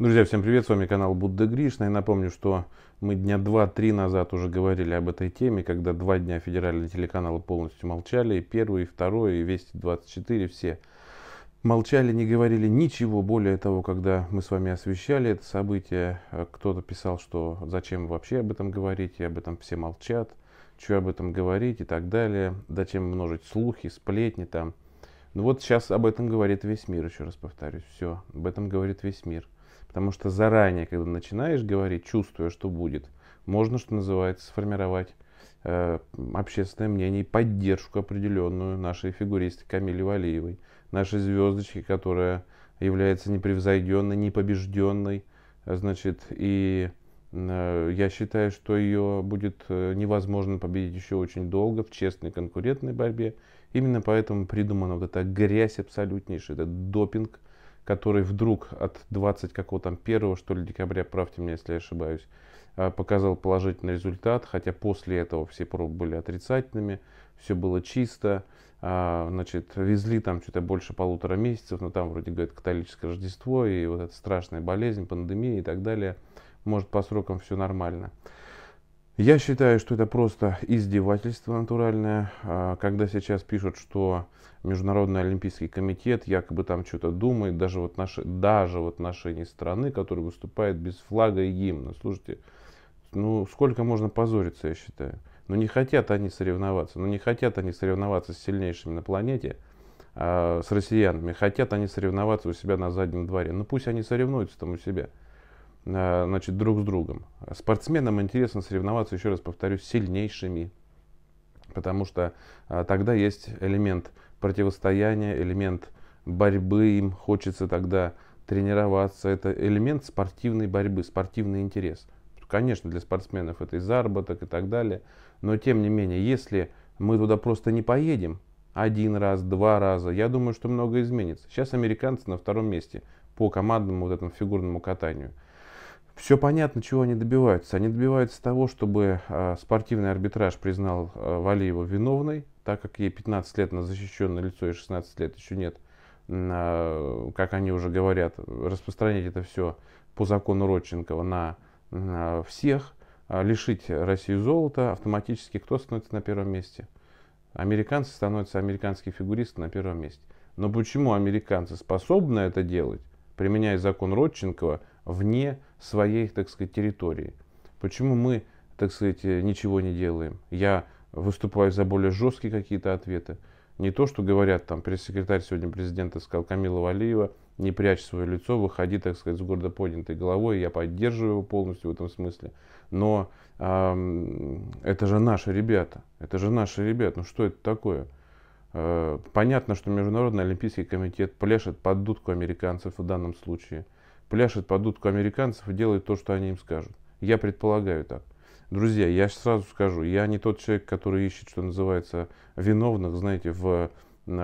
Друзья, всем привет, с вами канал Будда Гришна. Ну и напомню, что мы дня два-три назад уже говорили об этой теме, когда два дня федеральные телеканалы полностью молчали. И первый, и второй, и Вести 24, все молчали, не говорили ничего. Более того, когда мы с вами освещали это событие, а кто-то писал, что зачем вообще об этом говорить, и об этом все молчат, что об этом говорить и так далее, зачем множить слухи, сплетни там. Ну вот сейчас об этом говорит весь мир, еще раз повторюсь, все, об этом говорит весь мир. Потому что заранее, когда начинаешь говорить, чувствуя, что будет, можно, что называется, сформировать э, общественное мнение и поддержку определенную нашей фигуристки Камиле Валиевой, нашей звездочки, которая является непревзойденной, непобежденной. Значит, и э, я считаю, что ее будет э, невозможно победить еще очень долго в честной конкурентной борьбе. Именно поэтому придумана вот эта грязь абсолютнейшая, этот допинг, который вдруг от 20 какого там первого что ли декабря, правьте меня, если я ошибаюсь, а, показал положительный результат, хотя после этого все пробы были отрицательными, все было чисто, а, значит, везли там что-то больше полутора месяцев, но там вроде говорят католическое Рождество и вот эта страшная болезнь, пандемия и так далее, может по срокам все нормально. Я считаю, что это просто издевательство натуральное, а, когда сейчас пишут, что Международный Олимпийский комитет якобы там что-то думает, даже вот наши, даже в отношении страны, которая выступает без флага и гимна. Слушайте, ну сколько можно позориться, я считаю. Но ну, не хотят они соревноваться, но ну, не хотят они соревноваться с сильнейшими на планете, а, с россиянами, хотят они соревноваться у себя на заднем дворе. Ну пусть они соревнуются там у себя. Э, значит, друг с другом. Спортсменам интересно соревноваться, еще раз повторюсь, сильнейшими, потому что э, тогда есть элемент противостояния, элемент борьбы, им хочется тогда тренироваться. Это элемент спортивной борьбы, спортивный интерес. Конечно, для спортсменов это и заработок и так далее, но тем не менее, если мы туда просто не поедем, один раз, два раза, я думаю, что многое изменится. Сейчас американцы на втором месте по командному вот этому фигурному катанию – все понятно, чего они добиваются. Они добиваются того, чтобы а, спортивный арбитраж признал а, Валиеву виновной, так как ей 15 лет на защищенное лицо и 16 лет еще нет, а, как они уже говорят, распространять это все по закону Родченкова на, на всех, лишить Россию золота, автоматически кто становится на первом месте? Американцы становятся, американские фигуристы на первом месте. Но почему американцы способны это делать, применяя закон Родченкова вне своей, так сказать, территории. Почему мы, так сказать, э, ничего не делаем? Я выступаю за более жесткие какие-то ответы. Не то, что говорят там, пресс-секретарь сегодня президента сказал Камила Валиева, не прячь свое лицо, выходи, так сказать, с гордо поднятой головой. Я поддерживаю его полностью в этом смысле. Но эм, это же наши ребята. Это же наши ребята. Ну что это такое? Э, понятно, что Международный Олимпийский комитет пляшет под дудку американцев в данном случае. Пляшет под дудку американцев и делает то, что они им скажут. Я предполагаю так. Друзья, я сразу скажу, я не тот человек, который ищет, что называется, виновных, знаете, в,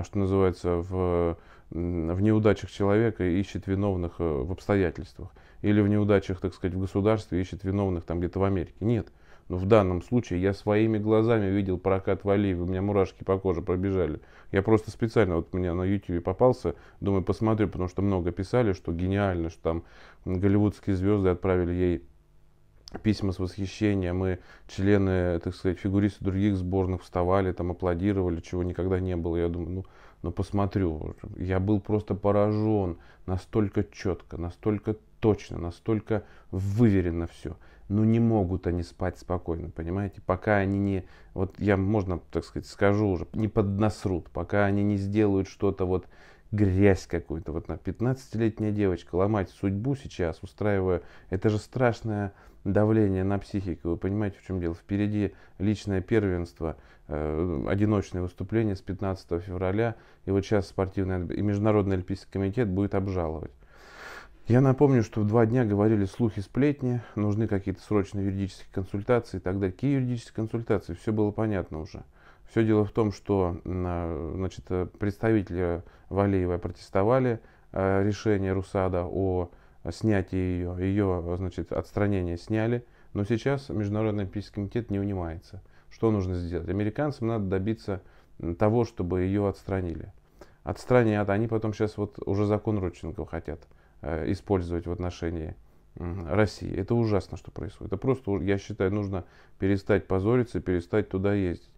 что называется, в, в неудачах человека ищет виновных э, в обстоятельствах. Или в неудачах, так сказать, в государстве ищет виновных там где-то в Америке. Нет. Но ну, в данном случае я своими глазами видел прокат Валиева, у меня мурашки по коже пробежали. Я просто специально, вот меня на YouTube попался, думаю, посмотрю, потому что много писали, что гениально, что там голливудские звезды отправили ей письма с восхищением, мы члены, так сказать, фигуристы других сборных вставали, там аплодировали, чего никогда не было. Я думаю, ну, ну посмотрю. Я был просто поражен настолько четко, настолько точно, настолько выверено все. Ну не могут они спать спокойно, понимаете? Пока они не, вот я, можно, так сказать, скажу уже, не поднасрут, пока они не сделают что-то вот грязь какую-то. Вот на 15-летняя девочка ломать судьбу сейчас, устраивая, это же страшное давление на психику. Вы понимаете, в чем дело? Впереди личное первенство, э, одиночное выступление с 15 февраля. И вот сейчас спортивный и Международный Олимпийский комитет будет обжаловать. Я напомню, что в два дня говорили слухи сплетни, нужны какие-то срочные юридические консультации и так далее. Какие юридические консультации? Все было понятно уже. Все дело в том, что а, значит, э, представители Валеева протестовали э, решение Русада о снятии ее, ее значит, отстранение сняли, но сейчас Международный Олимпийский комитет не унимается. Что нужно сделать? Американцам надо добиться того, чтобы ее отстранили. Отстранят, они потом сейчас вот уже закон Родченкова хотят – Э, использовать в отношении России. Это ужасно, что происходит. Это просто, я считаю, нужно перестать позориться, перестать туда ездить.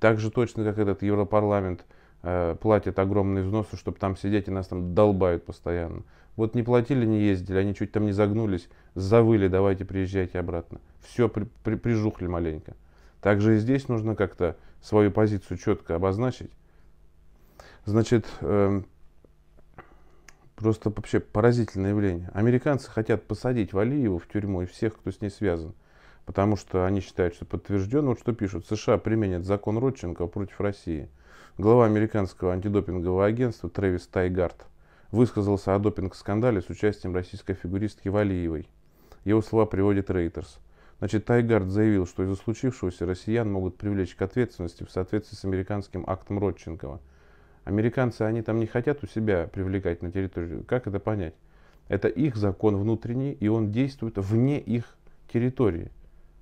Так же точно, как этот Европарламент э, платит огромные взносы, чтобы там сидеть и нас там долбают постоянно. Вот не платили, не ездили, они чуть там не загнулись, завыли, давайте приезжайте обратно. Все при, при, прижухли маленько. Также и здесь нужно как-то свою позицию четко обозначить. Значит, эм, Просто вообще поразительное явление. Американцы хотят посадить Валиеву в тюрьму и всех, кто с ней связан. Потому что они считают, что подтверждено, вот что пишут, США применят закон Родченко против России. Глава американского антидопингового агентства Трэвис Тайгард высказался о допинг-скандале с участием российской фигуристки Валиевой. Его слова приводит Рейтерс. Значит, Тайгард заявил, что из-за случившегося россиян могут привлечь к ответственности в соответствии с американским актом Родченкова – Американцы, они там не хотят у себя привлекать на территорию. Как это понять? Это их закон внутренний, и он действует вне их территории.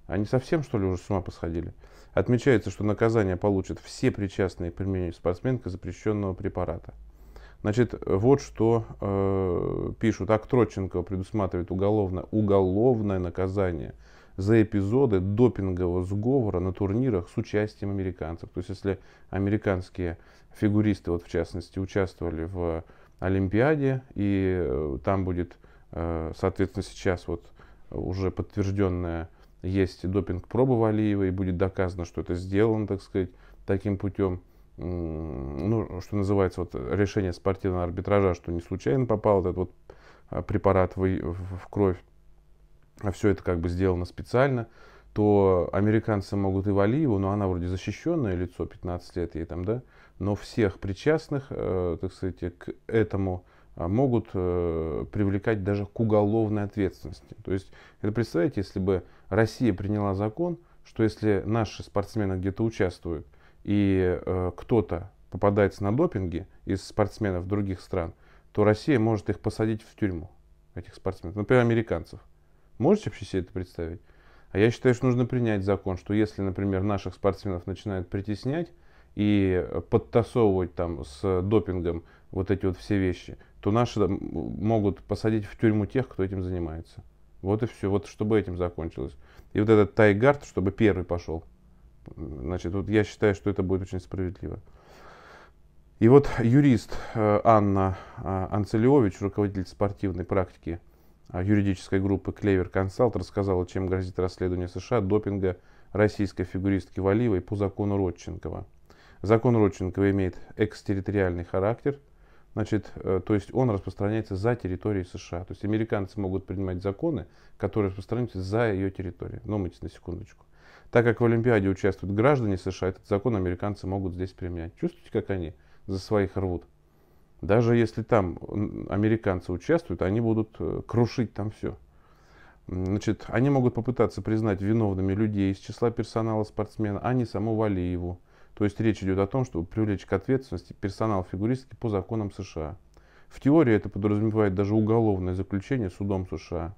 Они совсем, что ли, уже с ума посходили? Отмечается, что наказание получат все причастные к применению спортсменка запрещенного препарата. Значит, вот что э, пишут. Акт Троченко предусматривает уголовно, уголовное наказание – за эпизоды допингового сговора на турнирах с участием американцев. То есть если американские фигуристы, вот в частности, участвовали в Олимпиаде, и э, там будет, э, соответственно, сейчас вот уже подтвержденная есть допинг пробы Валиева, и будет доказано, что это сделано, так сказать, таким путем, ну, что называется, вот решение спортивного арбитража, что не случайно попал этот вот а, препарат в, в кровь а все это как бы сделано специально, то американцы могут и Валиеву, но она вроде защищенное лицо, 15 лет ей там, да, но всех причастных, э, так сказать, к этому а, могут э, привлекать даже к уголовной ответственности. То есть, это представляете, если бы Россия приняла закон, что если наши спортсмены где-то участвуют, и э, кто-то попадается на допинге из спортсменов других стран, то Россия может их посадить в тюрьму, этих спортсменов, например, американцев. Можете вообще себе это представить? А я считаю, что нужно принять закон, что если, например, наших спортсменов начинают притеснять и э, подтасовывать там с допингом вот эти вот все вещи, то наши могут посадить в тюрьму тех, кто этим занимается. Вот и все, вот чтобы этим закончилось. И вот этот Тайгард, чтобы первый пошел. Значит, вот я считаю, что это будет очень справедливо. И вот юрист э, Анна э, Анцелевич, руководитель спортивной практики а, юридической группы Клевер Консалт рассказала, чем грозит расследование США допинга российской фигуристки Валиевой по закону Родченкова. Закон Родченкова имеет экстерриториальный характер, значит, э, то есть он распространяется за территорией США. То есть американцы могут принимать законы, которые распространяются за ее территорией. Но Номайтесь на секундочку. Так как в Олимпиаде участвуют граждане США, этот закон американцы могут здесь применять. Чувствуете, как они за своих рвут? Даже если там американцы участвуют, они будут э, крушить там все. Значит, они могут попытаться признать виновными людей из числа персонала спортсмена, а не саму Валиеву. То есть речь идет о том, чтобы привлечь к ответственности персонал фигуристки по законам США. В теории это подразумевает даже уголовное заключение судом США.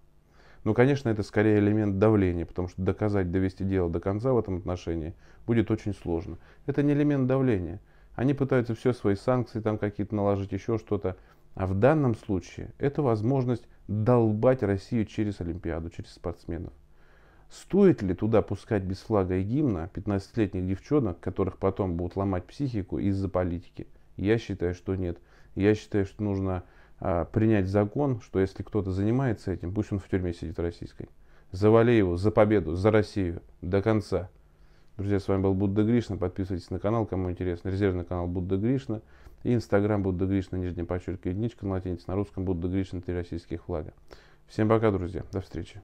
Но, конечно, это скорее элемент давления, потому что доказать, довести дело до конца в этом отношении будет очень сложно. Это не элемент давления – они пытаются все свои санкции там какие-то наложить, еще что-то. А в данном случае это возможность долбать Россию через Олимпиаду, через спортсменов. Стоит ли туда пускать без флага и гимна 15-летних девчонок, которых потом будут ломать психику из-за политики? Я считаю, что нет. Я считаю, что нужно а, принять закон, что если кто-то занимается этим, пусть он в тюрьме сидит российской. Завали его за победу, за Россию до конца. Друзья, с вами был Будда Гришна. Подписывайтесь на канал, кому интересно. Резервный канал Будда Гришна. И инстаграм Будда Гришна, нижняя подчеркивание, единичка ну, на латинице, на русском Будда Гришна, три российских флага. Всем пока, друзья. До встречи.